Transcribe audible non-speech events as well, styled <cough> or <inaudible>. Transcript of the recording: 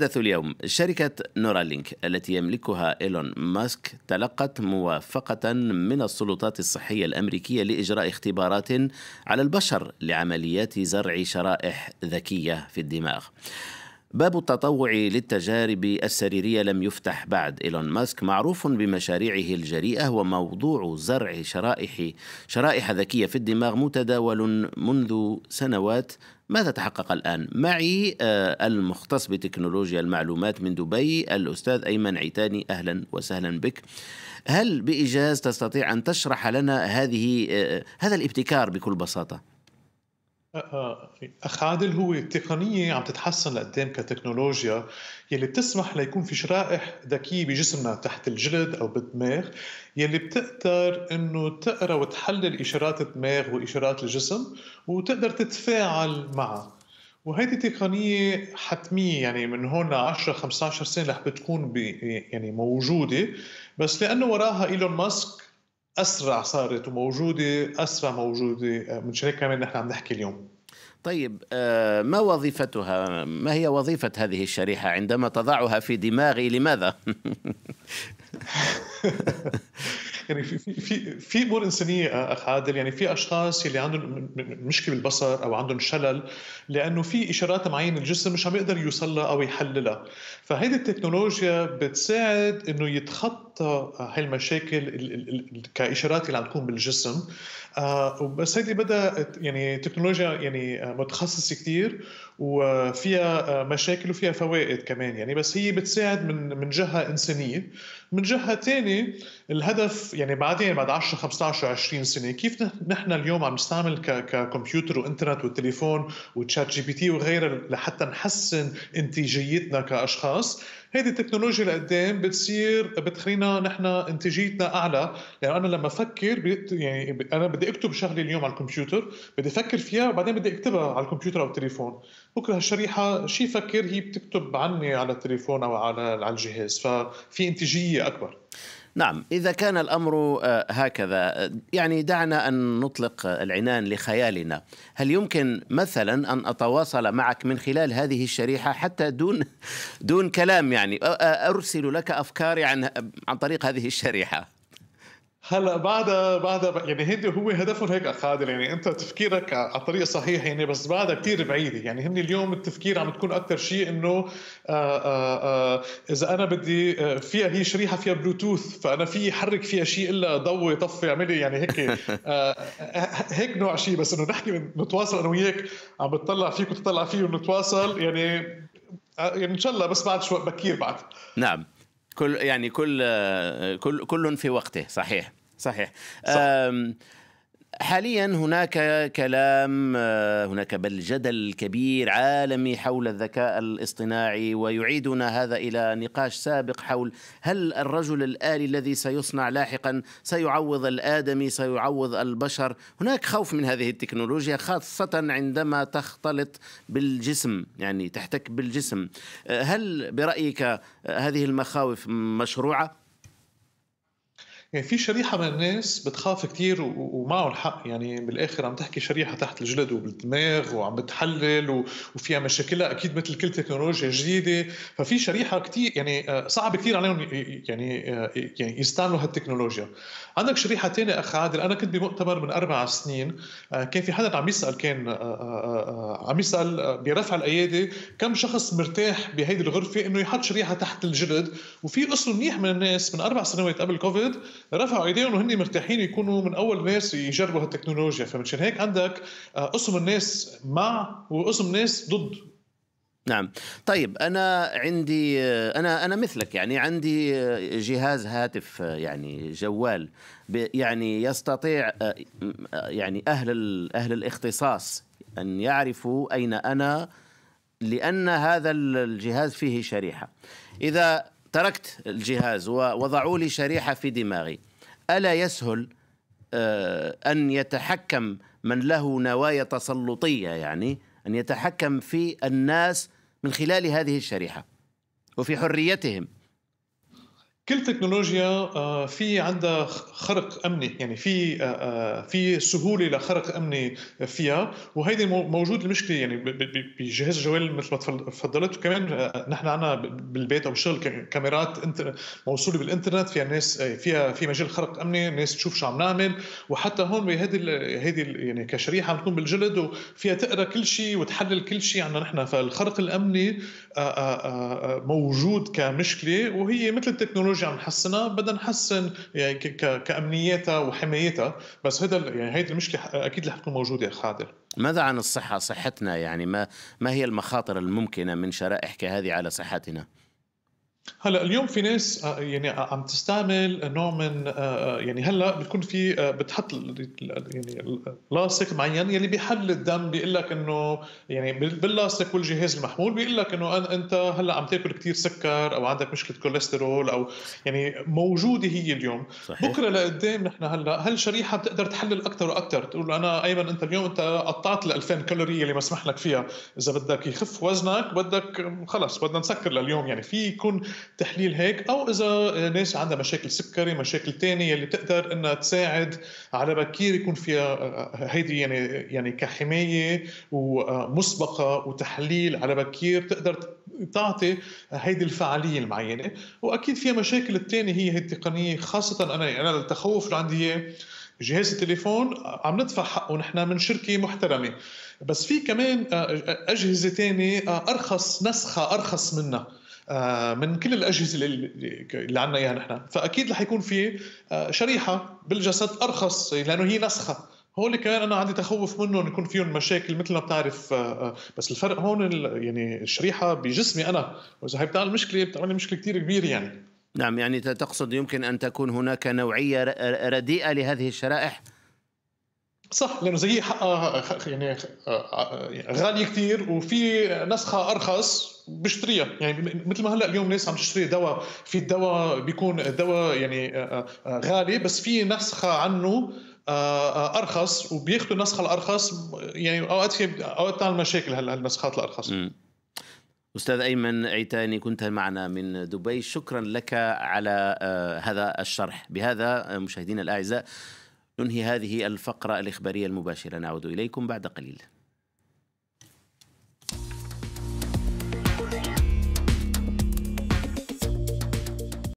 حدث اليوم شركة نورالينك التي يملكها إيلون ماسك تلقت موافقة من السلطات الصحية الأمريكية لإجراء اختبارات على البشر لعمليات زرع شرائح ذكية في الدماغ. باب التطوع للتجارب السريرية لم يفتح بعد إيلون ماسك معروف بمشاريعه الجريئة وموضوع زرع شرائح شرائح ذكية في الدماغ متداول منذ سنوات ماذا تحقق الآن؟ معي آه، المختص بتكنولوجيا المعلومات من دبي الأستاذ أيمن عيتاني أهلا وسهلا بك هل بإيجاز تستطيع أن تشرح لنا هذه آه، هذا الابتكار بكل بساطة؟ أه، أه، اخ عادل هو التقنيه عم تتحسن لقدام كتكنولوجيا يلي بتسمح ليكون في شرائح ذكيه بجسمنا تحت الجلد او بالدماغ يلي بتقدر انه تقرا وتحلل اشارات الدماغ واشارات الجسم وتقدر تتفاعل معها وهيدي تقنية حتمية يعني من هون ل 10 15 سنة رح بتكون يعني موجودة بس لأنه وراها إيلون ماسك اسرع صارت وموجوده اسرع موجوده آه، من شركه كمان نحن عم نحكي اليوم طيب آه، ما وظيفتها ما هي وظيفه هذه الشريحه عندما تضعها في دماغي لماذا <laughs> يعني في في في امور انسانيه آه، اخ عادل يعني في اشخاص اللي عندهم مشكله بالبصر او عندهم شلل لانه في اشارات معينه الجسم مش عم يقدر يوصلها او يحللها فهيدي التكنولوجيا بتساعد انه يتخطى هالمشاكل المشاكل كاشارات اللي عم تكون بالجسم آه، بس هيدي بدها يعني تكنولوجيا يعني آه، متخصصه كثير وفيها آه، مشاكل وفيها فوائد كمان يعني بس هي بتساعد من من جهه انسانيه من جهه ثانيه الهدف يعني بعدين بعد 10 15 20 سنه كيف نحن اليوم عم نستعمل ككمبيوتر وانترنت والتليفون وتشات جي بي تي وغيرها لحتى نحسن انتاجيتنا كاشخاص هيدي التكنولوجيا لقدام بتصير بتخلينا نحن انتاجيتنا اعلى لانه يعني انا لما افكر يعني انا بدي اكتب شغله اليوم على الكمبيوتر بدي افكر فيها وبعدين بدي اكتبها على الكمبيوتر او التليفون بكره هالشريحه شي فكر هي بتكتب عني على التليفون او على على الجهاز ففي انتاجيه اكبر نعم إذا كان الأمر آه، هكذا يعني دعنا أن نطلق العنان لخيالنا هل يمكن مثلا أن أتواصل معك من خلال هذه الشريحة حتى دون دون كلام يعني أرسل لك أفكاري عن عن طريق هذه الشريحة هلا بعدها بعدها يعني هيدي هو هدفهم هيك اخادر يعني انت تفكيرك على الطريق الصحيحه يعني بس بعدها كثير بعيده يعني هن اليوم التفكير عم تكون اكثر شيء انه آه، آه، آه، اذا انا بدي فيها هي شريحه فيها بلوتوث فانا في حرك فيها شيء الا ضوي طفي اعملي يعني هيك <laughs> هيك نوع شيء بس انه نحكي نتواصل انا وياك عم بتطلع فيك وتطلع فيه ونتواصل يعني يعني ان شاء الله بس بعد شوي بكير بعد نعم كل يعني كل كل كل في وقته صحيح صحيح صح. حاليا هناك كلام آه، هناك بل جدل كبير عالمي حول الذكاء الاصطناعي ويعيدنا هذا الى نقاش سابق حول هل الرجل الالي الذي سيصنع لاحقا سيعوض الادمي سيعوض البشر هناك خوف من هذه التكنولوجيا خاصه عندما تختلط بالجسم يعني تحتك بالجسم آه، هل برايك آه، هذه المخاوف مشروعه يعني في شريحه من الناس بتخاف كثير ومعهم حق يعني بالاخر عم تحكي شريحه تحت الجلد وبالدماغ وعم بتحلل وفيها مشاكلها اكيد مثل كل تكنولوجيا جديده ففي شريحه كثير يعني آه، صعب كثير عليهم يعني آه، يعني يستعملوا هالتكنولوجيا عندك شريحه ثانيه اخ عادل انا كنت بمؤتمر من اربع سنين آه، كان في حدا عم يسال كان عم يسال برفع الايادي كم شخص مرتاح بهيدي الغرفه انه يحط شريحه تحت الجلد وفي قسم منيح من الناس من اربع سنوات قبل كوفيد رفعوا ايديهم وهن مرتاحين يكونوا من اول ناس يجربوا هالتكنولوجيا فمشان هيك عندك آه، قسم الناس مع وقسم ناس ضد نعم طيب انا عندي آه، انا انا مثلك يعني عندي آه، جهاز هاتف يعني جوال يعني يستطيع يعني اهل اهل الاختصاص ان يعرفوا اين انا لان هذا الجهاز فيه شريحه اذا تركت الجهاز ووضعوا لي شريحة في دماغي ألا يسهل آه، أن يتحكم من له نوايا تسلطية يعني أن يتحكم في الناس من خلال هذه الشريحة وفي حريتهم كل تكنولوجيا آه، في عندها خرق امني يعني في آه، آه، في سهوله لخرق امني فيها وهيدي موجود المشكله يعني بجهاز الجوال مثل ما تفضلت وكمان نحن عندنا بالبيت او بالشغل كاميرات موصوله بالانترنت فيها ناس فيها في مجال خرق امني الناس تشوف شو عم نعمل وحتى هون بهيدي هيدي يعني كشريحه عم تكون بالجلد وفيها تقرا كل شيء وتحلل كل شيء عنا نحن فالخرق الامني موجود كمشكله وهي مثل التكنولوجيا التكنولوجيا عم نحسنها بدنا نحسن يعني كامنيتها وحمايتها بس هذا يعني هيدي المشكله اكيد رح تكون موجوده خادر ماذا عن الصحه صحتنا يعني ما ما هي المخاطر الممكنه من شرائح كهذه على صحتنا هلا اليوم في ناس آه، يعني آه، عم تستعمل نوع من آه، يعني هلا بيكون في بتحط يعني لاصق معين يلي بيحلل الدم بيقول لك انه يعني باللاصق والجهاز المحمول بيقول لك انه انت هلا عم تاكل كثير سكر او عندك مشكله كوليسترول او يعني موجوده هي اليوم صحيح. بكره لقدام نحن هلا هالشريحه بتقدر تحلل اكثر واكثر تقول انا ايمن انت اليوم انت قطعت ال 2000 كالوري اللي مسمح لك فيها اذا بدك يخف وزنك بدك خلص بدنا نسكر لليوم يعني في يكون تحليل هيك او اذا ناس عندها مشاكل سكري مشاكل ثانيه اللي بتقدر انها تساعد على بكير يكون فيها آه، هيدي يعني يعني كحمايه ومسبقه وتحليل على بكير تقدر تعطي هيدي الفعاليه المعينه واكيد فيها مشاكل الثانيه هي هي التقنيه خاصه انا يعني انا التخوف اللي عندي اياه جهاز التليفون آه، عم ندفع حقه نحن من شركه محترمه بس في كمان آه، اجهزه ثانيه ارخص نسخه ارخص منها آه، من كل الاجهزه اللي, اللي عندنا اياها نحن فاكيد رح يكون في آه، شريحه بالجسد ارخص لانه هي نسخه هول كمان انا عندي تخوف منهم يكون فيهم مشاكل مثل ما بتعرف آه، بس الفرق هون يعني الشريحه بجسمي انا واذا هي بتعمل مشكله بتعمل مشكله كثير كبيره يعني نعم يعني تقصد يمكن ان تكون هناك نوعيه رديئه لهذه الشرائح صح لانه زي حقها آه، يعني،, آه، آه، يعني غاليه كثير وفي نسخه ارخص بشتريها يعني مثل ما هلا اليوم الناس عم تشتري دواء في الدواء بيكون الدواء يعني غالي بس في نسخه عنه ارخص وبياخذوا النسخه الارخص يعني اوقات في اوقات بتعمل مشاكل هلا النسخات الارخص م. استاذ ايمن عيتاني كنت معنا من دبي شكرا لك على هذا الشرح بهذا مشاهدينا الاعزاء ننهي هذه الفقرة الإخبارية المباشرة نعود إليكم بعد قليل